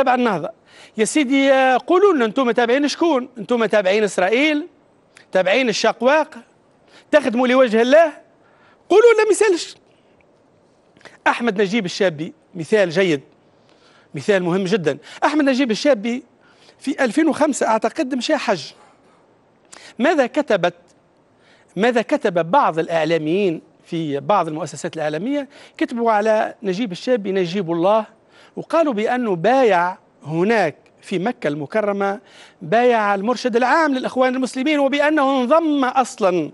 تابع النهضه يا سيدي قولوا لنا انتم تابعين شكون انتم تابعين اسرائيل تابعين الشقواق تخدموا لوجه الله قولوا لنا مثالش احمد نجيب الشابي مثال جيد مثال مهم جدا احمد نجيب الشابي في 2005 اعتقد مشى حج ماذا كتبت ماذا كتب بعض الاعلاميين في بعض المؤسسات الاعلاميه كتبوا على نجيب الشابي نجيب الله وقالوا بأنه بايع هناك في مكة المكرمة بايع المرشد العام للإخوان المسلمين وبأنه انضم أصلا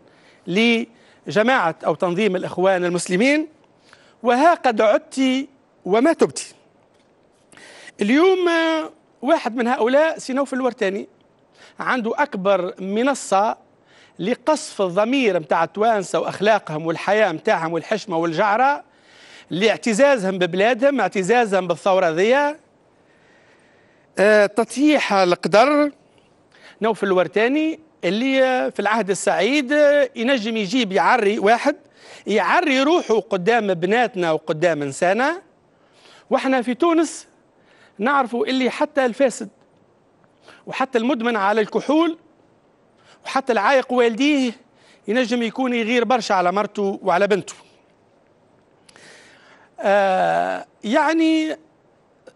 لجماعة أو تنظيم الإخوان المسلمين وها قد عدت وما تبت اليوم واحد من هؤلاء سينوف الورتاني عنده أكبر منصة لقصف الضمير متاع التوانسة وأخلاقهم والحياة متاعهم والحشمة والجعرة لاعتزازهم ببلادهم اعتزازهم بالثورة ذي آه، تطييح القدر نوف الورتاني اللي في العهد السعيد آه، ينجم يجيب يعري واحد يعري روحه قدام بناتنا وقدام انسانا واحنا في تونس نعرفوا اللي حتى الفاسد وحتى المدمن على الكحول وحتى العايق والديه ينجم يكون يغير برشا على مرته وعلى بنته آه، يعني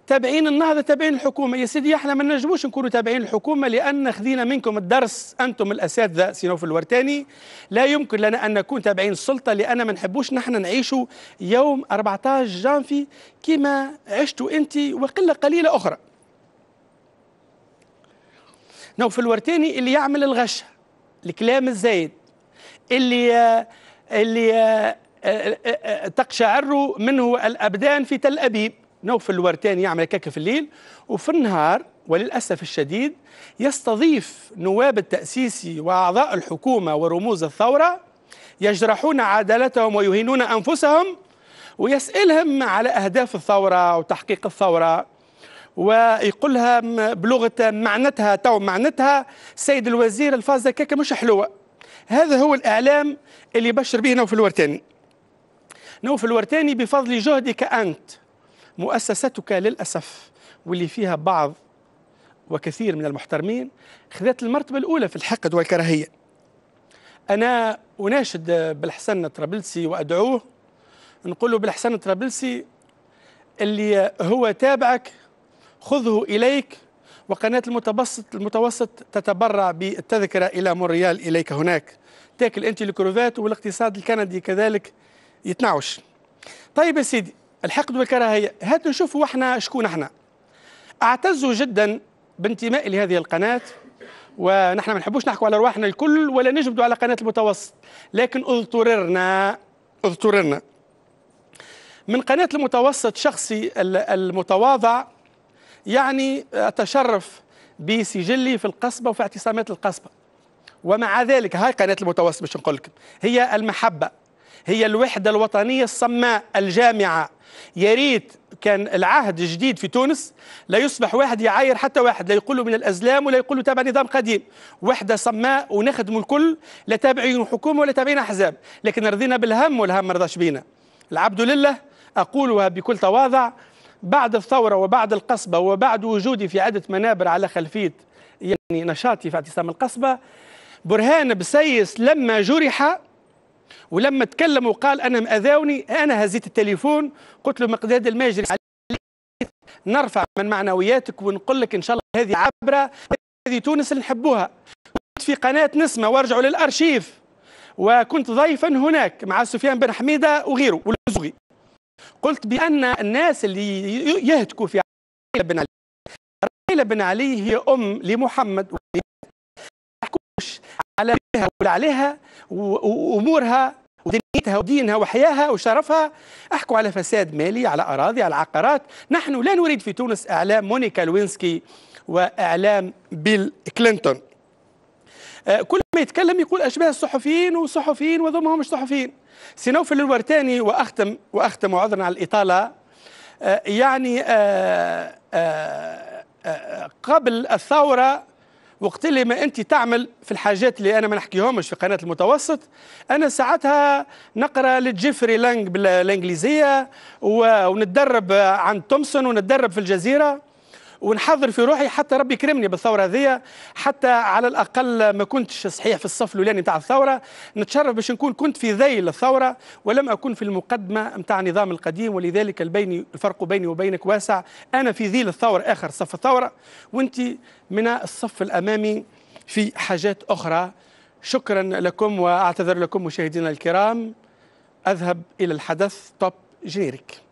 تابعين النهضة تابعين الحكومة يا سيدي احنا ما نجموش نكونوا تابعين الحكومة لأن خذينا منكم الدرس أنتم الأساتذة سينوف الورتاني لا يمكن لنا أن نكون تابعين السلطة لأن ما نحبوش نحن نعيشوا يوم 14 جانفي كما عشتوا أنت وقلة قليلة أخرى نوف الورتاني اللي يعمل الغشة الكلام الزايد اللي اللي أه، أه، أه، تقشعر منه الأبدان في تل أبيب نوفل الورتاني يعمل كك في الليل وفي النهار وللأسف الشديد يستضيف نواب التأسيسي وأعضاء الحكومة ورموز الثورة يجرحون عدالتهم ويهينون أنفسهم ويسألهم على أهداف الثورة وتحقيق الثورة ويقولها بلغة معنتها تو معنتها سيد الوزير الفازة كيكة مش حلوة هذا هو الإعلام اللي بشر به نوفل الورتاني نوف الورتاني بفضل جهدك أنت مؤسستك للأسف واللي فيها بعض وكثير من المحترمين خذت المرتبة الأولى في الحقد والكراهية أنا أناشد بالحسن الطرابلسي وأدعوه نقول له بالحسن الطرابلسي اللي هو تابعك خذه إليك وقناة المتوسط المتوسط تتبرع بالتذكرة إلى مونريال إليك هناك تاكل أنت الكروفات والاقتصاد الكندي كذلك يتناوش طيب يا سيدي الحقد والكراهية هات نشوفوا احنا شكون احنا اعتز جدا بانتمائي لهذه القناة ونحن ما نحبوش نحكوا على ارواحنا الكل ولا نجبدوا على قناة المتوسط لكن اضطررنا اضطررنا من قناة المتوسط شخصي المتواضع يعني أتشرف بسجلي في القصبة وفي اعتصامات القصبة ومع ذلك هاي قناة المتوسط مش نقول لكم هي المحبة هي الوحدة الوطنية الصماء الجامعة يا ريت كان العهد الجديد في تونس لا يصبح واحد يعاير حتى واحد لا يقول من الازلام ولا يقول تابع نظام قديم وحده صماء ونخدموا الكل لا تابعين حكومه ولا تابعين احزاب لكن رضينا بالهم والهم ما رضاش بينا العبد لله اقولها بكل تواضع بعد الثوره وبعد القصبه وبعد وجودي في عده منابر على خلفيه يعني نشاطي في اعتصام القصبه برهان بسيس لما جرح ولما تكلم وقال انا مأذاوني انا هزيت التليفون قلت له مقداد الماجري نرفع من معنوياتك ونقول لك ان شاء الله هذه عبره هذه تونس اللي نحبوها كنت في قناه نسمه وارجعوا للارشيف وكنت ضيفا هناك مع سفيان بن حميده وغيره والزغي قلت بان الناس اللي يهتكوا في عائله بن علي عائله بن علي هي ام لمحمد على بها ولا عليها وامورها ودنيتها ودينها وحياها وشرفها احكوا على فساد مالي على اراضي على عقارات نحن لا نريد في تونس اعلام مونيكا لوينسكي واعلام بيل كلينتون آه، كل ما يتكلم يقول اشباه الصحفيين وصحفيين وضمهم مش صحفيين سنوفل الورتاني واختم واختم عذرا على الاطاله آه، يعني آه، قبل الثوره وقت اللي ما انت تعمل في الحاجات اللي انا ما نحكيهمش في قناه المتوسط انا ساعتها نقرا لجيفري لانج بالانجليزيه ونتدرب عند تومسون ونتدرب في الجزيره ونحضر في روحي حتى ربي كرمني بالثوره هذيا حتى على الاقل ما كنتش صحيح في الصف الاولاني نتاع الثوره نتشرف باش نكون كنت في ذيل الثوره ولم اكن في المقدمه نتاع النظام القديم ولذلك البيني الفرق بيني وبينك واسع انا في ذيل الثوره اخر صف الثوره وانت من الصف الامامي في حاجات اخرى شكرا لكم واعتذر لكم مشاهدينا الكرام اذهب الى الحدث توب جينيريك